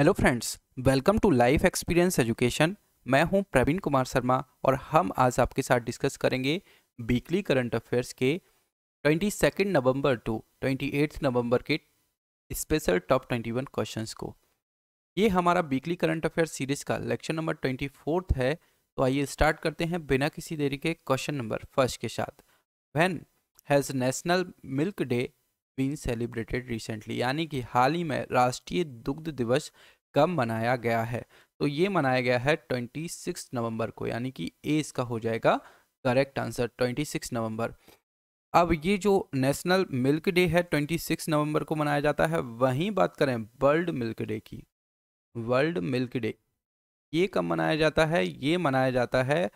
hello friends welcome to life experience education मैं हूं प्रवीण कुमार शर्मा और हम आज आपके साथ डिस्कस करेंगे वीकली करंट अफेयर्स के twenty second November to twenty eighth November के special top twenty one question को ये हमारा वीकली करंट अफेयर सीरीज का लेक्चर नंबर ट्वेंटी फोर्थ है तो आइए स्टार्ट करते हैं बिना किसी देरी के क्वेश्चन नंबर फर्स्ट के साथ when has national milk day been celebrated recently यानी कि हाल ही में राष्ट्रीय दुग्ध दिवस कब मनाया गया है तो ये मनाया गया है ट्वेंटी सिक्स नवंबर को यानी कि ए इसका हो जाएगा correct answer twenty six November अब ये जो नेशनल मिल्क डे है ट्वेंटी सिक्स नवंबर को मनाया जाता है वहीं बात करें वर्ल्ड मिल्क डे की वर्ल्ड मिल्क डे ये कब मनाया जाता है ये मनाया जाता है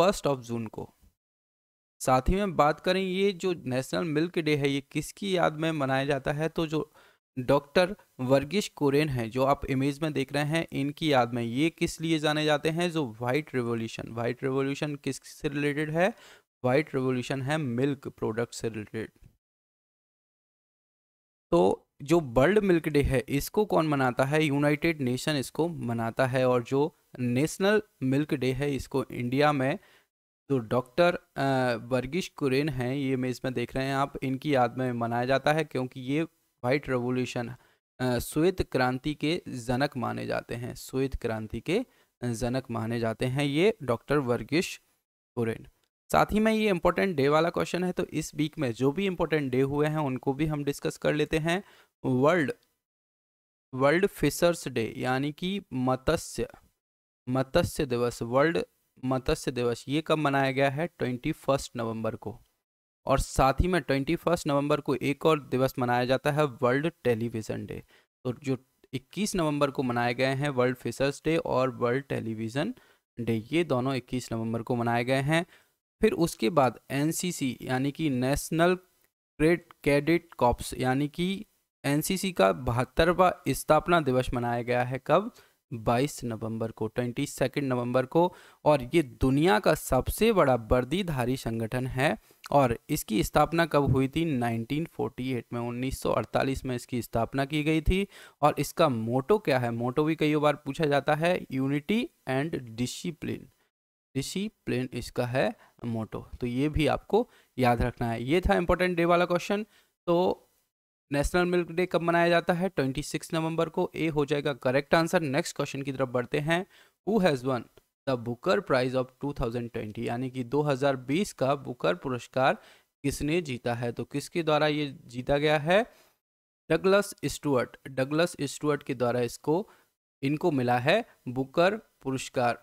फर्स्ट ऑफ जून को साथ ही में बात करें ये जो नेशनल मिल्क डे है ये किसकी याद में मनाया जाता है तो जो डॉक्टर वर्गीश कुरेन हैं जो आप इमेज में देख रहे हैं इनकी याद में ये किस लिए जाने जाते हैं जो वाइट रिवोल्यूशन वाइट रिवोल्यूशन किस से रिलेटेड है वाइट रिवोल्यूशन है मिल्क प्रोडक्ट से रिलेटेड तो जो वर्ल्ड मिल्क डे है इसको कौन मनाता है यूनाइटेड नेशन इसको मनाता है और जो नेशनल मिल्क डे है इसको इंडिया में तो डॉक्टर वर्गीश कुरेन हैं ये मैं इसमें देख रहे हैं आप इनकी याद में मनाया जाता है क्योंकि ये वाइट रेवोल्यूशन श्वेत क्रांति के जनक माने जाते हैं श्वेत क्रांति के जनक माने जाते हैं ये डॉक्टर वर्गीश कुरेन साथ ही में ये इम्पोर्टेंट डे वाला क्वेश्चन है तो इस वीक में जो भी इम्पोर्टेंट डे हुए हैं उनको भी हम डिस्कस कर लेते हैं वर्ल्ड वर्ल्ड फिशर्स डे यानी कि मत्स्य मत्स्य दिवस वर्ल्ड मत्स्य दिवस ये कब मनाया गया है ट्वेंटी फर्स्ट नवम्बर को और साथ ही में ट्वेंटी फर्स्ट नवम्बर को एक और दिवस मनाया जाता है वर्ल्ड टेलीविज़न डे तो जो 21 नवंबर को मनाए गए हैं वर्ल्ड फिशर्स डे और वर्ल्ड टेलीविज़न डे ये दोनों 21 नवंबर को मनाए गए हैं फिर उसके बाद एन यानी कि नेशनल ट्रेड कैडेट कॉप्स यानी कि एन का बहत्तरवा स्थापना दिवस मनाया गया है कब 22 नवंबर को 22 नवंबर को और ये दुनिया का सबसे बड़ा वर्दीधारी संगठन है और इसकी स्थापना कब हुई थी 1948 में 1948 में इसकी स्थापना की गई थी और इसका मोटो क्या है मोटो भी कई बार पूछा जाता है यूनिटी एंड डिसिप्लिन डिसिप्लिन इसका है मोटो तो ये भी आपको याद रखना है ये था इंपॉर्टेंट डे वाला क्वेश्चन तो नेशनल मिल्क डे कब मनाया जाता है 26 नवंबर को ए हो जाएगा करेक्ट आंसर नेक्स्ट क्वेश्चन की तरफ बढ़ते हैं who has won the Booker Prize of 2020 यानी कि 2020 का बुकर पुरस्कार किसने जीता है तो किसके द्वारा ये जीता गया है डगलस स्टुअर्ट डगलस स्टुअर्ट के द्वारा इसको इनको मिला है बुकर पुरस्कार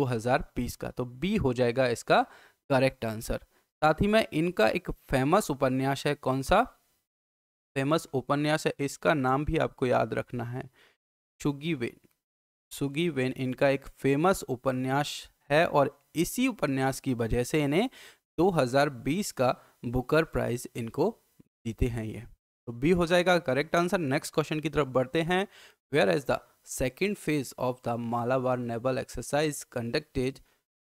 2020 का तो बी हो जाएगा इसका करेक्ट आंसर साथ ही में इनका एक फेमस उपन्यास है कौन सा फेमस उपन्यास है इसका नाम भी आपको याद रखना है सुगी वेन सुगी वेन इनका एक फेमस उपन्यास है और इसी उपन्यास की वजह से इन्हें 2020 का बुकर प्राइज इनको जीते हैं ये तो बी हो जाएगा करेक्ट आंसर नेक्स्ट क्वेश्चन की तरफ बढ़ते हैं where is the second phase of the Malabar naval exercise conducted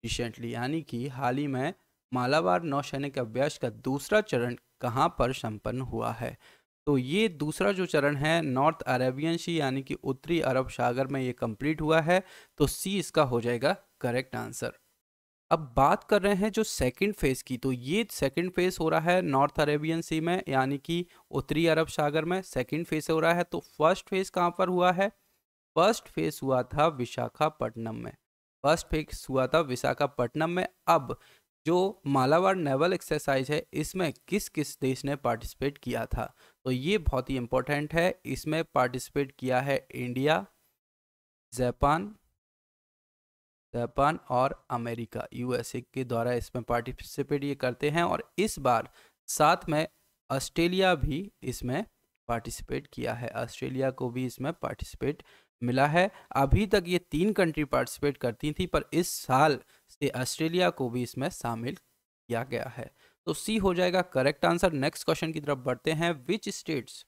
recently यानी कि हाल ही में मालावार नौसैनिक अभ्यास का दूसरा चरण कहाँ पर संपन्न हुआ है तो ये दूसरा जो चरण है नॉर्थ अरेबियन सी यानी कि उत्तरी अरब सागर में ये कंप्लीट हुआ है तो सी इसका हो जाएगा करेक्ट आंसर अब बात कर रहे हैं जो सेकंड फेज़ की तो ये सेकंड फेज़ हो रहा है नॉर्थ अरेबियन सी में यानी कि उत्तरी अरब सागर में सेकंड फेज़ हो रहा है तो फर्स्ट फेज़ कहाँ पर हुआ है फर्स्ट फेज़ हुआ था विशाखापट्टनम में फर्स्ट फेज हुआ था विशाखापट्टनम में अब जो मालाबार नेवल एक्सरसाइज है इसमें किस किस देश ने पार्टिसिपेट किया था तो ये बहुत ही इम्पोर्टेंट है इसमें पार्टिसिपेट किया है इंडिया जापान जापान और अमेरिका यूएसए के द्वारा इसमें पार्टिसिपेट ये करते हैं और इस बार साथ में ऑस्ट्रेलिया भी इसमें पार्टिसिपेट किया है ऑस्ट्रेलिया को भी इसमें पार्टिसिपेट मिला है अभी तक ये तीन कंट्री पार्टिसिपेट करती थी पर इस साल से ऑस्ट्रेलिया को भी इसमें शामिल किया गया है तो सी हो जाएगा करेक्ट आंसर नेक्स्ट क्वेश्चन की तरफ बढ़ते हैं which states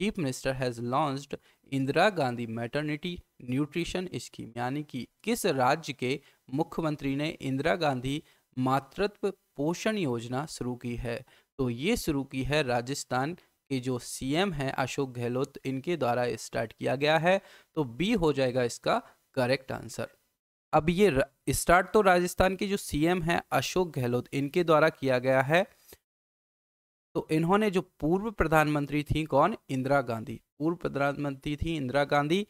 chief minister has launched Indira Gandhi maternity nutrition scheme यानी कि किस राज्य के मुख्यमंत्री ने इंदिरा गांधी मातृत्व पोषण योजना शुरू की है तो ये शुरू की है राजस्थान के जो सीएम हैं अशोक गहलोत इनके द्वारा स्टार्ट किया गया है तो बी हो जाएगा इसका करेक्ट आंसर अब ये स्टार्ट तो राजस्थान के जो सीएम है अशोक गहलोत इनके द्वारा किया गया है तो इन्होंने जो पूर्व प्रधानमंत्री थी कौन इंदिरा गांधी पूर्व प्रधानमंत्री थी इंदिरा गांधी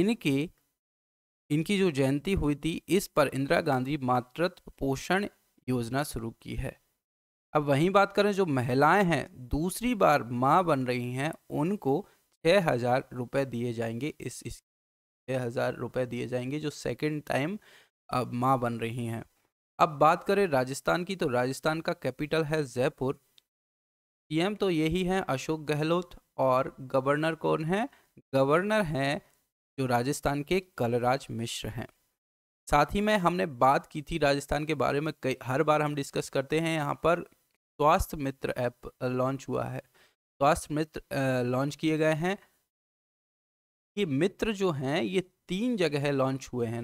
इनके इनकी जो जयंती हुई थी इस पर इंदिरा गांधी मातृत्व पोषण योजना शुरू की है अब वहीं बात करें जो महिलाएं हैं दूसरी बार माँ बन रही हैं उनको छः हजार रुपये दिए जाएंगे इस, इस हज़ार रुपये दिए जाएंगे जो सेकेंड टाइम अब माँ बन रही हैं अब बात करें राजस्थान की तो राजस्थान का कैपिटल है जयपुर सीएम तो यही है अशोक गहलोत और गवर्नर कौन है गवर्नर हैं जो राजस्थान के कलराज मिश्र हैं साथ ही में हमने बात की थी राजस्थान के बारे में कई हर बार हम डिस्कस करते हैं यहाँ पर स्वास्थ्य मित्र ऐप लॉन्च हुआ है स्वास्थ्य मित्र लॉन्च किए गए हैं ये मित्र जो हैं ये तीन जगह लॉन्च हुए हैं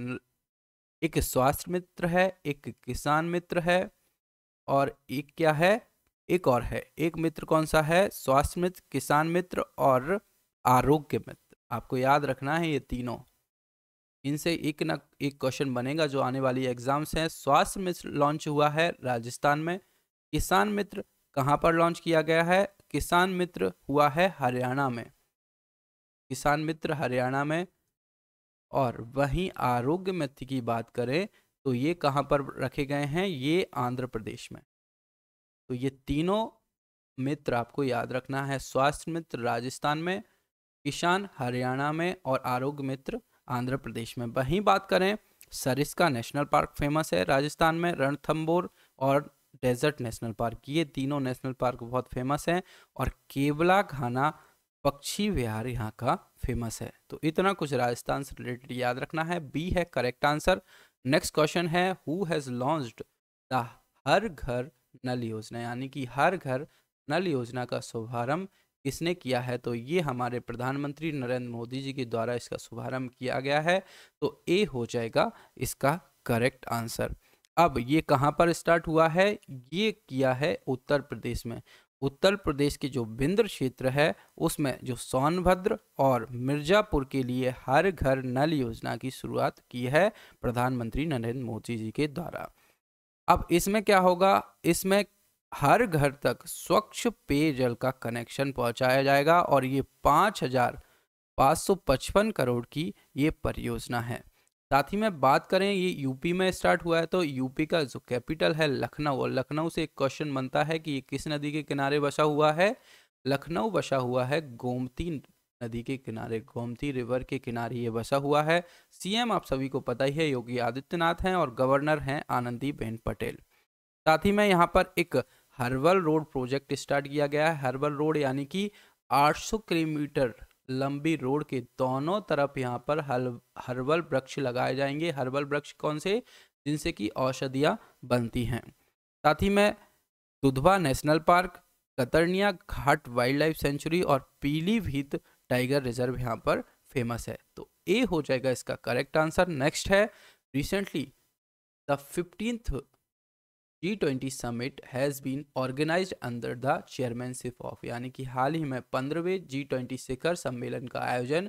एक स्वास्थ्य मित्र है एक किसान मित्र है और एक क्या है एक और है एक मित्र कौन सा है स्वास्थ्य मित्र किसान मित्र और आरोग्य मित्र आपको याद रखना है ये तीनों इनसे एक ना एक क्वेश्चन बनेगा जो आने वाली एग्जाम्स हैं स्वास्थ्य मित्र लॉन्च हुआ है राजस्थान में किसान मित्र कहाँ पर लॉन्च किया गया है किसान मित्र हुआ है हरियाणा में किसान मित्र हरियाणा में और वहीं आरोग्य मित्र की बात करें तो ये कहाँ पर रखे गए हैं ये आंध्र प्रदेश में तो ये तीनों मित्र आपको याद रखना है स्वास्थ्य मित्र राजस्थान में किसान हरियाणा में और आरोग्य मित्र आंध्र प्रदेश में वहीं बात करें सरिस्का नेशनल पार्क फेमस है राजस्थान में रणथम्बोर और डेजर्ट नेशनल पार्क ये तीनों नेशनल पार्क बहुत फेमस हैं और केवला घाना पक्षी विहार यहाँ का फेमस है तो इतना कुछ राजस्थान से रिलेटेड याद रखना है बी है करेक्ट आंसर नेक्स्ट क्वेश्चन है हु हैज़ लॉन्च द हर घर नल योजना यानी कि हर घर नल योजना का शुभारंभ किसने किया है तो ये हमारे प्रधानमंत्री नरेंद्र मोदी जी के द्वारा इसका शुभारंभ किया गया है तो ए हो जाएगा इसका करेक्ट आंसर अब ये कहाँ पर स्टार्ट हुआ है ये किया है उत्तर प्रदेश में उत्तर प्रदेश के जो बिंद्र क्षेत्र है उसमें जो सोनभद्र और मिर्जापुर के लिए हर घर नल योजना की शुरुआत की है प्रधानमंत्री नरेंद्र मोदी जी के द्वारा अब इसमें क्या होगा इसमें हर घर तक स्वच्छ पेयजल का कनेक्शन पहुंचाया जाएगा और ये पाँच हजार पाँच सौ पचपन करोड़ की ये परियोजना है साथ ही में बात करें ये यूपी में स्टार्ट हुआ है तो यूपी का जो कैपिटल है लखनऊ और लखनऊ से एक क्वेश्चन बनता है कि ये किस नदी के किनारे बसा हुआ है लखनऊ बसा हुआ है गोमती नदी के किनारे गोमती रिवर के किनारे ये बसा हुआ है सीएम आप सभी को पता ही है योगी आदित्यनाथ हैं और गवर्नर हैं आनंदीबेन पटेल साथ ही में यहाँ पर एक हर्बल रोड प्रोजेक्ट स्टार्ट किया गया है हर्बल रोड यानी कि 800 किलोमीटर लंबी रोड के दोनों तरफ यहाँ पर हल हर्बल वृक्ष लगाए जाएंगे हर्बल वृक्ष कौन से जिनसे कि औषधियाँ बनती हैं साथ ही में Dudhwa national park Katarnia Ghat wildlife sanctuary और पीलीभीत टाइगर रिजर्व यहाँ पर फेमस है तो ए हो जाएगा इसका करेक्ट आंसर नेक्स्ट है recently the fifteenth G20 summit has been organised under the chairmanship of यानी कि हाल ही में पंद्रहवें G20 शिखर सम्मेलन का आयोजन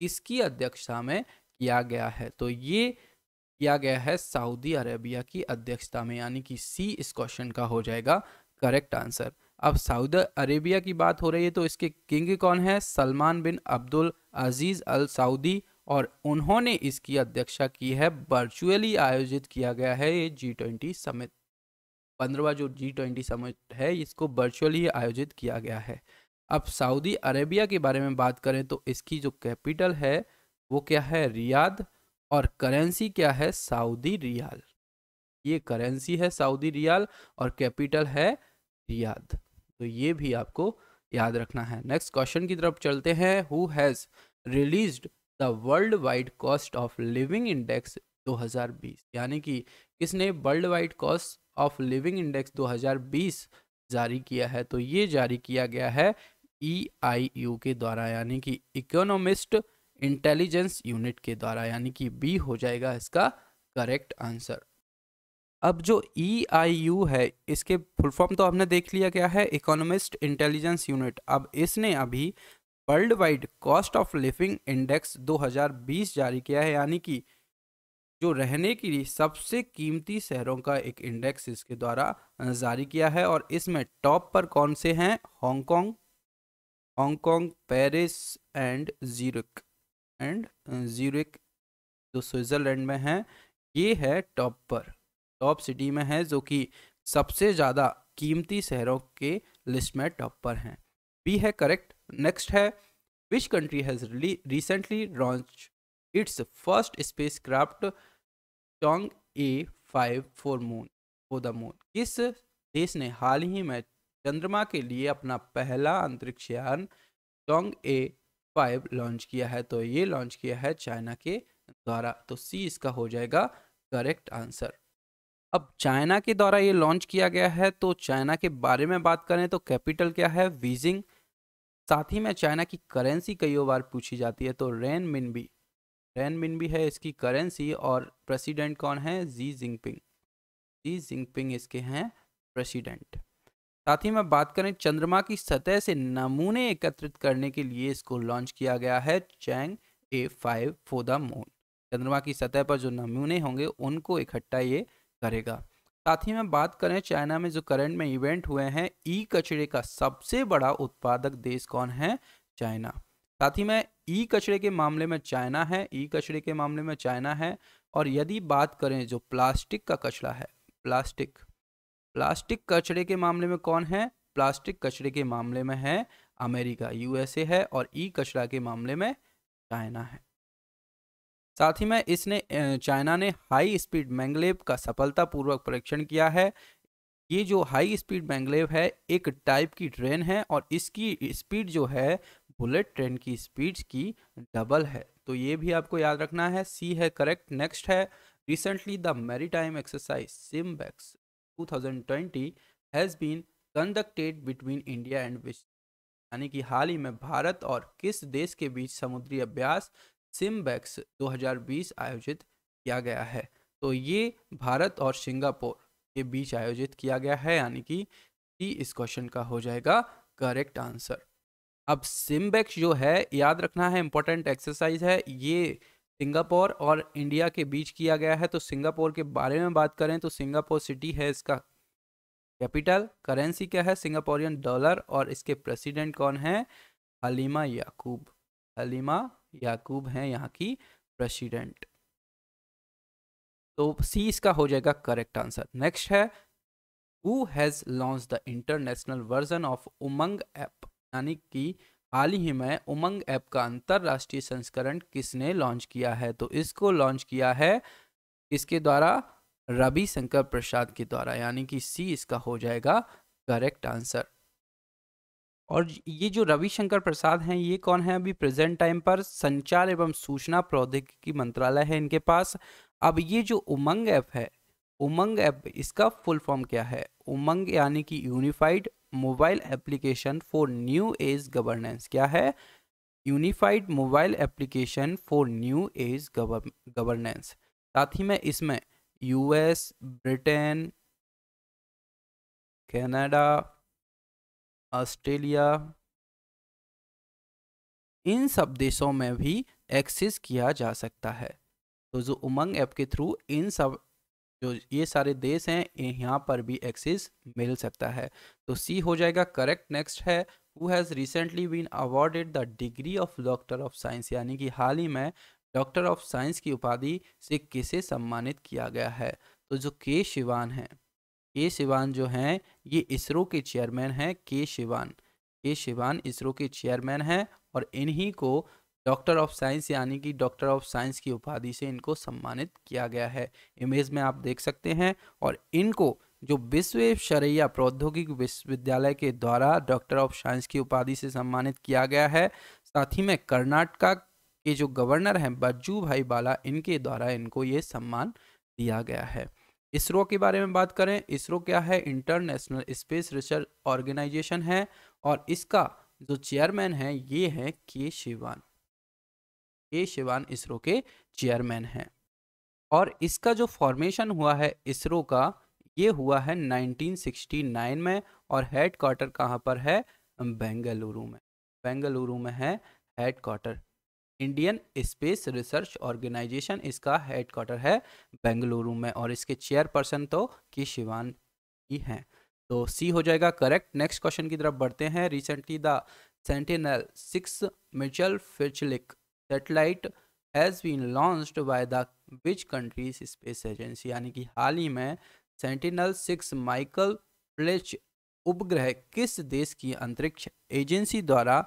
किसकी अध्यक्षता में किया गया है तो ये किया गया है सऊदी अरेबिया की अध्यक्षता में यानी कि सी इस क्वेश्चन का हो जाएगा करेक्ट आंसर अब सऊदी अरेबिया की बात हो रही है तो इसके किंग कौन है Salman bin Abdul Aziz Al Saudi और उन्होंने इसकी अध्यक्षता की है वर्चुअली आयोजित किया गया है ये जी ट्वेंटी समिट पंद्रवा जो जी ट्वेंटी समिट है इसको वर्चुअली आयोजित किया गया है अब सऊदी अरेबिया के बारे में बात करें तो इसकी जो कैपिटल है वो क्या है रियाद और करेंसी क्या है सऊदी रियाल ये करेंसी है सऊदी रियाल और कैपिटल है रियाद तो ये भी आपको याद रखना है नेक्स्ट क्वेश्चन की तरफ चलते हैं who has release the world wide cost of living index 2020 यानी कि किसने world wide cost of living index 2020 जारी किया है तो ये जारी किया गया है ई e के द्वारा यानी कि इकोनॉमिस्ट इंटेलिजेंस यूनिट के द्वारा यानी कि बी हो जाएगा इसका करेक्ट आंसर अब जो ई e है इसके फुल फॉर्म तो आपने देख लिया क्या है इकोनॉमिस्ट इंटेलिजेंस यूनिट अब इसने अभी world wide cost of living index 2020 जारी किया है यानी कि जो रहने के लिए सबसे कीमती शहरों का एक इंडेक्स इसके द्वारा जारी किया है और इसमें टॉप पर कौन से हैं Hong Kong Hong Kong Paris and Zurich and Zurich जो स्विट्ज़रलैंड में है ये है टॉप पर टॉप सिटी में है जो कि सबसे ज़्यादा कीमती शहरों के लिस्ट में टॉप पर हैं बी है करेक्ट नेक्स्ट है which country has recently launch its first space craft Chang'e five for moon for the moon किस देश ने हाल ही में चंद्रमा के लिए अपना पहला अंतरिक्ष यान चोंग ए फाइव लॉन्च किया है तो ये लॉन्च किया है चाइना के द्वारा तो सी इसका हो जाएगा करेक्ट आंसर अब चाइना के द्वारा ये लॉन्च किया गया है तो चाइना के बारे में बात करें तो कैपिटल क्या है बीजिंग साथ ही में चाइना की करेंसी कई बार पूछी जाती है तो रेन मिन भी रेनमिन भी है इसकी करेंसी और प्रेसिडेंट कौन है जी जिंगपिंग जी जिंगपिंग इसके हैं प्रेसिडेंट साथ ही मैं बात करें चंद्रमा की सतह से नमूने एकत्रित करने के लिए इसको लॉन्च किया गया है Chang'e five for the moon चंद्रमा की सतह पर जो नमूने होंगे उनको इकट्ठा ये करेगा साथ ही मैं बात करें चाइना में जो करंट में इवेंट हुए हैं ई कचरे का सबसे बड़ा उत्पादक देश कौन है चाइना साथ ही मैं ई कचरे के मामले में चाइना है ई कचरे के मामले में चाइना है और यदि बात करें जो प्लास्टिक का कचरा है प्लास्टिक प्लास्टिक कचरे के मामले में कौन है प्लास्टिक कचरे के मामले में है अमेरिका यूएसए है और ई कचरा के मामले में चाइना है साथ ही में इसने चाइना ने हाई स्पीड मैंगलेव का सफलतापूर्वक परीक्षण किया है ये जो हाई स्पीड मैंगलेव है एक टाइप की ट्रेन है और इसकी स्पीड जो है बुलेट ट्रेन की स्पीड की डबल है तो ये भी आपको याद रखना है सी है करेक्ट नेक्स्ट है recently the maritime exercise simbex 2020 has been conducted between India and which यानी कि हाल ही में भारत और किस देश के बीच समुद्री अभ्यास हजार 2020 आयोजित किया गया है तो ये भारत और सिंगापुर के बीच आयोजित किया गया है यानी कि इस क्वेश्चन का हो जाएगा करेक्ट आंसर अब सिमबैक्स जो है याद रखना है इंपॉर्टेंट एक्सरसाइज है ये सिंगापुर और इंडिया के बीच किया गया है तो सिंगापुर के बारे में बात करें तो सिंगापुर सिटी है इसका कैपिटल करेंसी क्या है सिंगापुरियन डॉलर और इसके प्रेसिडेंट कौन है हलीमा याकूब हलीमा याकूब है यहाँ की प्रेसिडेंट तो सी इसका हो जाएगा करेक्ट आंसर नेक्स्ट है who has launch the international version of UMANG app यानी कि हाल ही में उमंग ऐप का अंतरराष्ट्रीय संस्करण किसने लॉन्च किया है तो इसको लॉन्च किया है इसके द्वारा रवि शंकर प्रसाद के द्वारा यानी कि सी इसका हो जाएगा करेक्ट आंसर और ये जो रविशंकर प्रसाद हैं ये कौन है अभी प्रेजेंट टाइम पर संचार एवं सूचना प्रौद्योगिकी मंत्रालय है इनके पास अब ये जो उमंग ऐप है उमंग ऐप इसका फुल फॉर्म क्या है उमंग यानी कि unified mobile application for new age governance क्या है unified mobile application for new age governance साथ ही में इसमें यूएस ब्रिटेन कनाडा ऑस्ट्रेलिया इन सब देशों में भी एक्सेस किया जा सकता है तो जो उमंग ऐप के थ्रू इन सब जो ये सारे देश हैं यहाँ पर भी एक्सिस मिल सकता है तो सी हो जाएगा करेक्ट नेक्स्ट है who has recently been awarded the degree of doctor of science यानी कि हाल ही में डॉक्टर ऑफ साइंस की उपाधि से किसे सम्मानित किया गया है तो जो के शिवान हैं के शिवान जो हैं ये इसरो के चेयरमैन हैं के शिवान के शिवान इसरो के चेयरमैन हैं और इन्हीं को डॉक्टर ऑफ साइंस यानी कि डॉक्टर ऑफ साइंस की उपाधि से इनको सम्मानित किया गया है इमेज में आप देख सकते हैं और इनको जो विश्व शरैया प्रौद्योगिक विश्वविद्यालय के द्वारा डॉक्टर ऑफ साइंस की उपाधि से सम्मानित किया गया है साथ ही में कर्नाटका के जो गवर्नर हैं बज्जू भाई बाला इनके द्वारा इनको ये सम्मान दिया गया है इसरो के बारे में बात करें इसरो क्या है इंटरनेशनल स्पेस रिसर्च ऑर्गेनाइजेशन है और इसका जो चेयरमैन है ये है के शिवान के शिवान इसरो के चेयरमैन हैं और इसका जो फॉर्मेशन हुआ है इसरो का ये हुआ है 1969 में और हेड क्वार्टर कहाँ पर है बेंगलुरु में बेंगलुरु में है head quarter Indian space research organisation इसका हेड क्वार्टर है बेंगलुरु में और इसके चेयरपर्सन तो के शिवान ही हैं तो सी हो जाएगा करेक्ट नेक्स्ट क्वेश्चन की तरफ बढ़ते हैं recently the sentinel six Michael Freilich satellite has been launched by the which countries space agency यानी कि हाल ही में सेंटिनल सिक्स माइकल फ्लेच उपग्रह किस देश की अंतरिक्ष एजेंसी द्वारा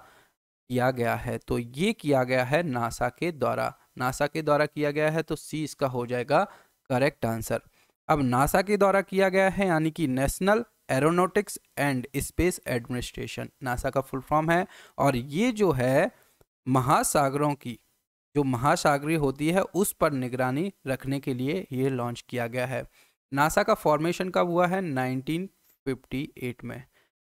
किया गया है तो ये किया गया है नासा के द्वारा नासा के द्वारा किया गया है तो सी इसका हो जाएगा करेक्ट आंसर अब नासा के द्वारा किया गया है यानी कि national aeronautics and space administration NASA का फुल फॉर्म है और ये जो है महासागरों की जो महासागरी होती है उस पर निगरानी रखने के लिए ये लॉन्च किया गया है नासा का फॉर्मेशन कब हुआ है 1958 में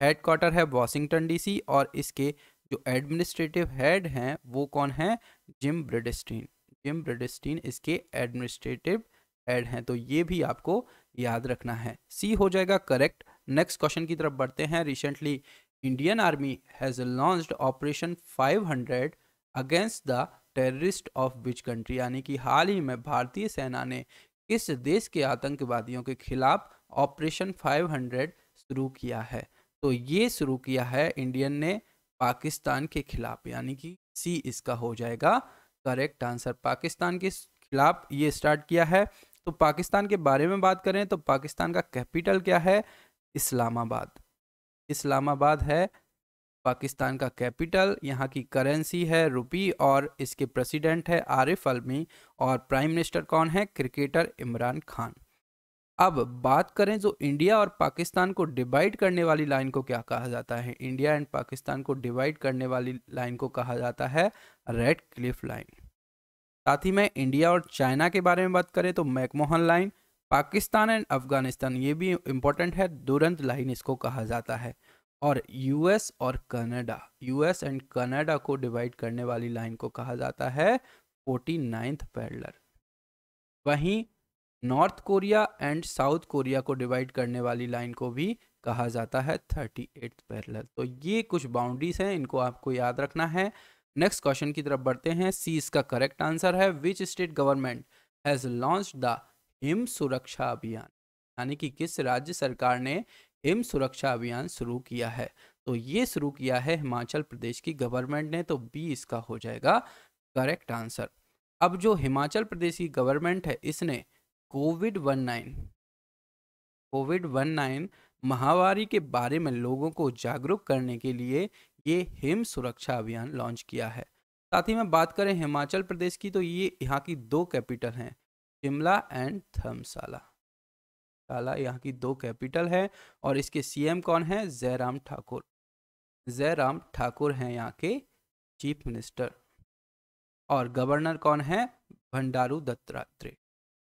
हेडक्वार्टर है वॉशिंगटन डीसी और इसके जो एडमिनिस्ट्रेटिव हेड हैं वो कौन है जिम ब्रिडिस्टीन जिम ब्रिडिस्टीन इसके एडमिनिस्ट्रेटिव हेड हैं तो ये भी आपको याद रखना है सी हो जाएगा करेक्ट नेक्स्ट क्वेश्चन की तरफ बढ़ते हैं recently Indian army has launch operation 500 against the terrorist of which country यानी कि हाल ही में भारतीय सेना ने किस देश के आतंकवादियों के खिलाफ ऑपरेशन 500 शुरू किया है तो ये शुरू किया है इंडियन ने पाकिस्तान के खिलाफ यानी कि सी इसका हो जाएगा करेक्ट आंसर पाकिस्तान के खिलाफ ये स्टार्ट किया है तो पाकिस्तान के बारे में बात करें तो पाकिस्तान का कैपिटल क्या है इस्लामाबाद इस्लामाबाद है पाकिस्तान का कैपिटल यहाँ की करेंसी है रुपी और इसके प्रेसिडेंट है आरिफ अलमी और प्राइम मिनिस्टर कौन है क्रिकेटर इमरान खान अब बात करें जो इंडिया और पाकिस्तान को डिवाइड करने वाली लाइन को क्या कहा जाता है इंडिया एंड पाकिस्तान को डिवाइड करने वाली लाइन को कहा जाता है रेड क्लिफ लाइन साथ ही में इंडिया और चाइना के बारे में बात करें तो McMahon line Pakistan and Afghanistan ये भी इम्पोर्टेंट है दुरंत लाइन इसको कहा जाता है और यूएस और कनाडा यूएस एंड कनाडा को डिवाइड करने वाली लाइन को कहा जाता है फोर्टी नाइन्थ पैरलर वहीं North Korea and South Korea को डिवाइड करने वाली लाइन को भी कहा जाता है थर्टी एट पैरलर तो ये कुछ बाउंड्रीज हैं इनको आपको याद रखना है नेक्स्ट क्वेश्चन की तरफ बढ़ते हैं सी इसका करेक्ट आंसर है which state government has launch the हिम सुरक्षा अभियान यानी कि किस राज्य सरकार ने हिम सुरक्षा अभियान शुरू किया है तो ये शुरू किया है हिमाचल प्रदेश की गवर्नमेंट ने तो बी इसका हो जाएगा करेक्ट आंसर अब जो हिमाचल प्रदेश की गवर्नमेंट है इसने COVID one nine COVID one nine महावारी के बारे में लोगों को जागरूक करने के लिए ये हिम सुरक्षा अभियान लॉन्च किया है साथ ही में बात करें हिमाचल प्रदेश की तो ये यहाँ की दो कैपिटल हैं शिमला एंड धर्मशाला शाला यहाँ की दो कैपिटल है और इसके सीएम कौन है जयराम ठाकुर जयराम ठाकुर हैं यहाँ के चीफ मिनिस्टर और गवर्नर कौन है भंडारू दत्तात्रेय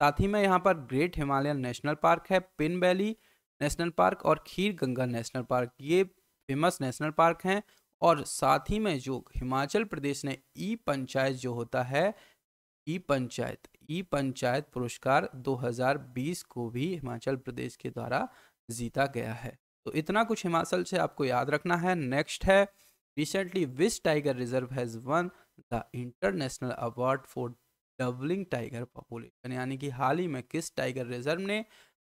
साथ ही में यहाँ पर ग्रेट हिमालयन नेशनल पार्क है पिन वैली नेशनल पार्क और खीर गंगा नेशनल पार्क ये फेमस नेशनल पार्क हैं और साथ ही में जो हिमाचल प्रदेश ने ई पंचायत जो होता है ई पंचायत ई पंचायत पुरस्कार 2020 को भी हिमाचल प्रदेश के द्वारा जीता गया है तो इतना कुछ हिमाचल से आपको याद रखना है नेक्स्ट है recently which tiger reserve has won the international award for doubling tiger population यानी कि हाल ही में किस टाइगर रिजर्व ने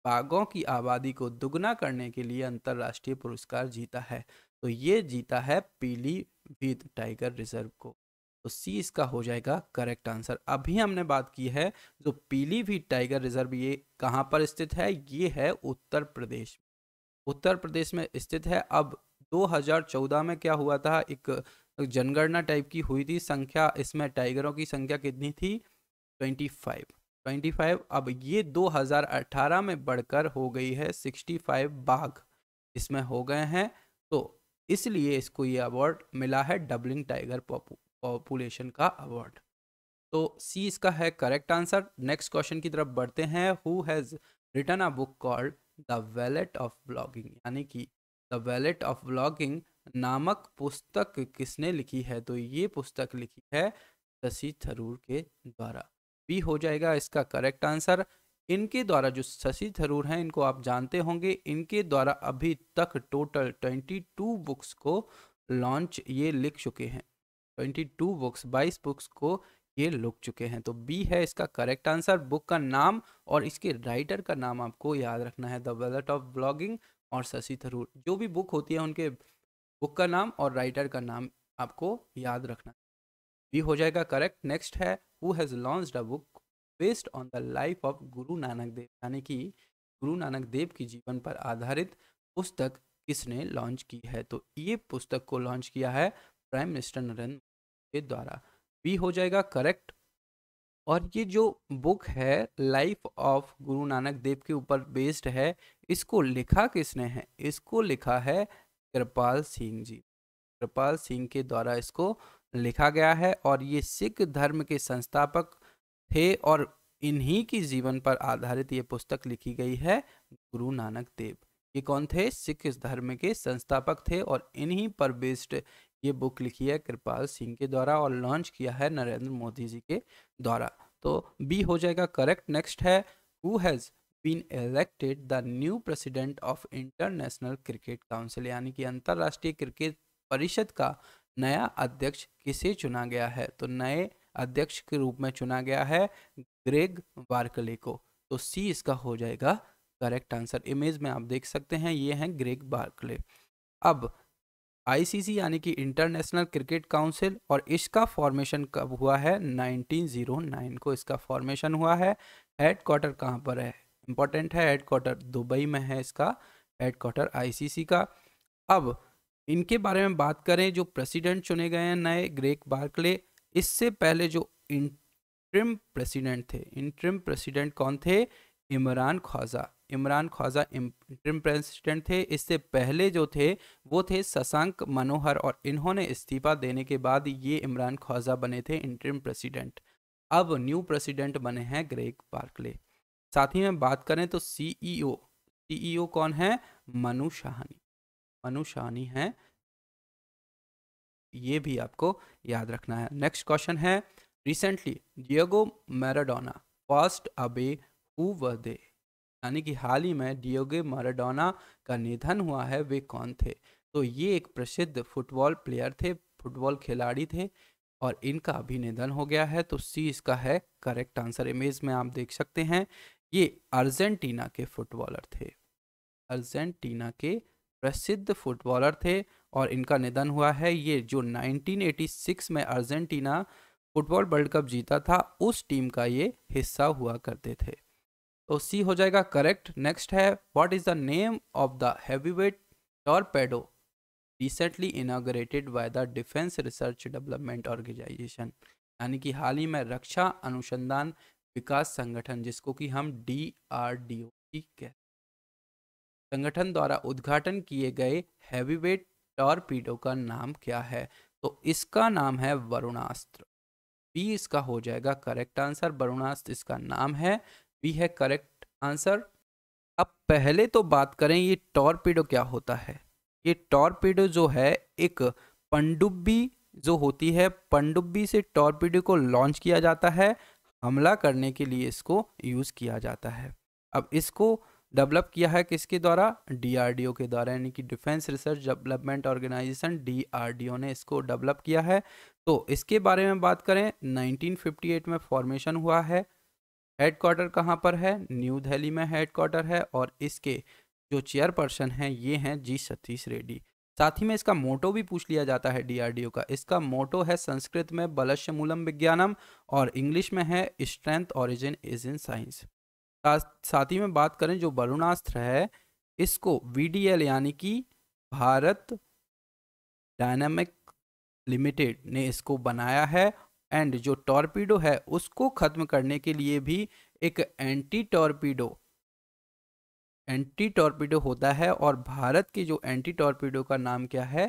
बाघों की आबादी को दुगना करने के लिए अंतर्राष्ट्रीय पुरस्कार जीता है तो ये जीता है पीलीभीत टाइगर रिजर्व को तो सी इसका हो जाएगा करेक्ट आंसर अभी हमने बात की है जो पीलीभीत टाइगर रिजर्व ये कहाँ पर स्थित है ये है उत्तर प्रदेश उत्तर प्रदेश में स्थित है अब 2014 में क्या हुआ था एक जनगणना टाइप की हुई थी संख्या इसमें टाइगरों की संख्या कितनी थी 25 25 अब ये 2018 में बढ़कर हो गई है 65 बाघ इसमें हो गए हैं तो इसलिए इसको ये अवार्ड मिला है डबलिंग टाइगर पॉपू पॉपुलेशन का अवार्ड तो सी इसका है करेक्ट आंसर नेक्स्ट क्वेश्चन की तरफ बढ़ते हैं who has written a book called the valet of blogging यानी कि द वैलेट ऑफ ब्लॉगिंग नामक पुस्तक किसने लिखी है तो ये पुस्तक लिखी है शशि थरूर के द्वारा बी हो जाएगा इसका करेक्ट आंसर इनके द्वारा जो शशि थरूर हैं इनको आप जानते होंगे इनके द्वारा अभी तक टोटल ट्वेंटी टू बुक्स को लॉन्च ये लिख चुके हैं ट्वेंटी टू बुक्स बाईस बुक्स को ये लुक चुके हैं तो बी है इसका करेक्ट आंसर बुक का नाम और इसके राइटर का नाम आपको याद रखना है द वेलट ऑफ ब्लॉगिंग और शशि थरूर जो भी बुक होती है उनके बुक का नाम और राइटर का नाम आपको याद रखना है बी हो जाएगा करेक्ट नेक्स्ट है who has launch a book based on the life of Guru Nanak देव यानी कि गुरु नानक देव की जीवन पर आधारित पुस्तक किसने लॉन्च की है तो ये पुस्तक को लॉन्च किया है प्राइम मिनिस्टर नरेंद्र के द्वारा बी हो जाएगा करेक्ट और ये जो बुक है लाइफ ऑफ गुरु नानक देव के ऊपर बेस्ड है इसको लिखा किसने है इसको लिखा है कृपाल सिंह जी कृपाल सिंह के द्वारा इसको लिखा गया है और ये सिख धर्म के संस्थापक थे और इन्हीं की जीवन पर आधारित ये पुस्तक लिखी गई है गुरु नानक देव ये कौन थे सिख धर्म के संस्थापक थे और इन्हीं पर बेस्ड ये बुक लिखी है कृपाल सिंह के द्वारा और लॉन्च किया है नरेंद्र मोदी जी के द्वारा तो बी हो जाएगा करेक्ट नेक्स्ट है who has been elected the new president of International Cricket Council यानी कि अंतर्राष्ट्रीय क्रिकेट परिषद का नया अध्यक्ष किसे चुना गया है तो नए अध्यक्ष के रूप में चुना गया है ग्रेग बार्कले को तो सी इसका हो जाएगा करेक्ट आंसर इमेज में आप देख सकते हैं ये हैं ग्रेग बार्कले अब आईसीसी यानी कि इंटरनेशनल क्रिकेट काउंसिल और इसका फॉर्मेशन कब हुआ है 1909 को इसका फॉर्मेशन हुआ है हेड क्वार्टर कहाँ पर है इम्पोर्टेंट है हेड क्वार्टर दुबई में है इसका हेड क्वार्टर आईसीसी का अब इनके बारे में बात करें जो प्रेसिडेंट चुने गए हैं नए ग्रेक बार्कले इससे पहले जो इंट्रिम प्रेसिडेंट थे इंट्रिम प्रेसिडेंट कौन थे इमरान ख्वाजा इमरान ख्वाजा इंटरम प्रेसिडेंट थे इससे पहले जो थे वो थे शशांक मनोहर और इन्होंने इस्तीफा देने के बाद ये इमरान ख्वाजा बने थे इंटरम प्रेसिडेंट अब न्यू प्रेसिडेंट बने हैं ग्रेग पार्कले साथ ही में बात करें तो सीईओ सीईओ e e कौन है मनु शाहनी मनु शाहनी है ये भी आपको याद रखना है नेक्स्ट क्वेश्चन है recently Diego Maradona passed away who were they यानी कि हाल ही में डियोगे माराडोना का निधन हुआ है वे कौन थे तो ये एक प्रसिद्ध फुटबॉल प्लेयर थे फुटबॉल खिलाड़ी थे और इनका अभी निधन हो गया है तो सी इसका है करेक्ट आंसर इमेज में आप देख सकते हैं ये अर्जेंटीना के फुटबॉलर थे अर्जेंटीना के प्रसिद्ध फुटबॉलर थे और इनका निधन हुआ है ये जो 1986 में अर्जेंटीना फुटबॉल वर्ल्ड कप जीता था उस टीम का ये हिस्सा हुआ करते थे तो सी हो जाएगा करेक्ट नेक्स्ट है what is the name of the heavyweight torpedo recently inaugurated by the defence research development organisation यानी कि हाल ही में रक्षा अनुसंधान विकास संगठन जिसको कि हम डी आर डी ओ कहते संगठन द्वारा उद्घाटन किए गए हैवीवेट टॉरपीडो का नाम क्या है तो इसका नाम है वरुणास्त्र बी इसका हो जाएगा करेक्ट आंसर वरुणास्त्र इसका नाम है बी है करेक्ट आंसर अब पहले तो बात करें ये टॉरपीडो क्या होता है ये टॉरपीडो जो है एक पंडुब्बी जो होती है पंडुब्बी से टॉरपीडो को लॉन्च किया जाता है हमला करने के लिए इसको यूज़ किया जाता है अब इसको डेवलप किया है किसके द्वारा डीआरडीओ के द्वारा यानी कि defence research development organisation DRDO ने इसको डेवलप किया है तो इसके बारे में बात करें 1958 में फॉर्मेशन हुआ है हेडक्वार्टर कहाँ पर है न्यू दिल्ली में हेडक्वार्टर है और इसके जो चेयरपर्सन हैं ये हैं जी सतीश रेड्डी साथ ही में इसका मोटो भी पूछ लिया जाता है डीआरडीओ का इसका मोटो है संस्कृत में बलश्य मूलम विज्ञानम और इंग्लिश में है strength origin is in science साथ ही में बात करें जो वरुणास्त्र है इसको वी यानी कि भारत डायनामिक लिमिटेड ने इसको बनाया है एंड जो टॉर्पीडो है उसको ख़त्म करने के लिए भी एक एंटी टॉर्पीडो एंटी टॉर्पीडो होता है और भारत के जो एंटी टॉर्पीडो का नाम क्या है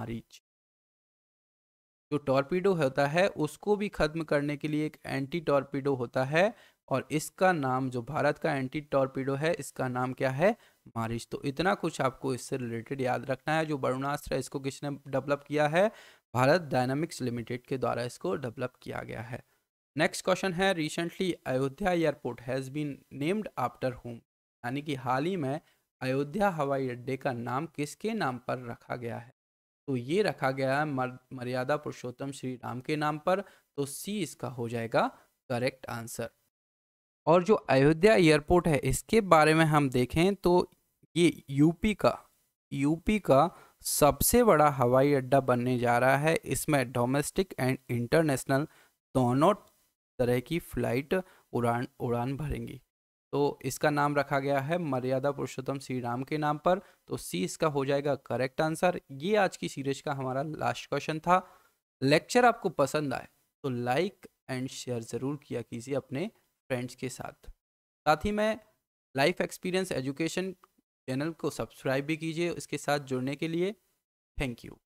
मारीच जो टॉर्पीडो होता है उसको भी ख़त्म करने के लिए एक एंटी टॉर्पीडो होता है और इसका नाम जो भारत का एंटी टॉर्पीडो है इसका नाम क्या है मारिच तो इतना कुछ आपको इससे रिलेटेड याद रखना है जो वरुणास्त्र है इसको किसने डेवलप किया है भारत डायनामिक्स लिमिटेड के द्वारा इसको डेवलप किया गया है नेक्स्ट क्वेश्चन है recently Ayodhya airport has been named after whom यानी कि हाल ही में अयोध्या हवाई अड्डे का नाम किसके नाम पर रखा गया है तो ये रखा गया है मर, मर्यादा पुरुषोत्तम श्री राम के नाम पर तो सी इसका हो जाएगा करेक्ट आंसर और जो अयोध्या एयरपोर्ट है इसके बारे में हम देखें तो ये यूपी का यूपी का सबसे बड़ा हवाई अड्डा बनने जा रहा है इसमें डोमेस्टिक एंड इंटरनेशनल दोनों तरह की फ्लाइट उड़ान उड़ान भरेंगी तो इसका नाम रखा गया है मर्यादा पुरुषोत्तम श्री राम के नाम पर तो सी इसका हो जाएगा करेक्ट आंसर ये आज की सीरीज का हमारा लास्ट क्वेश्चन था लेक्चर आपको पसंद आए तो लाइक एंड शेयर ज़रूर किया कीजिए अपने फ्रेंड्स के साथ साथ ही मैं लाइफ एक्सपीरियंस एजुकेशन चैनल को सब्सक्राइब भी कीजिए इसके साथ जुड़ने के लिए थैंक यू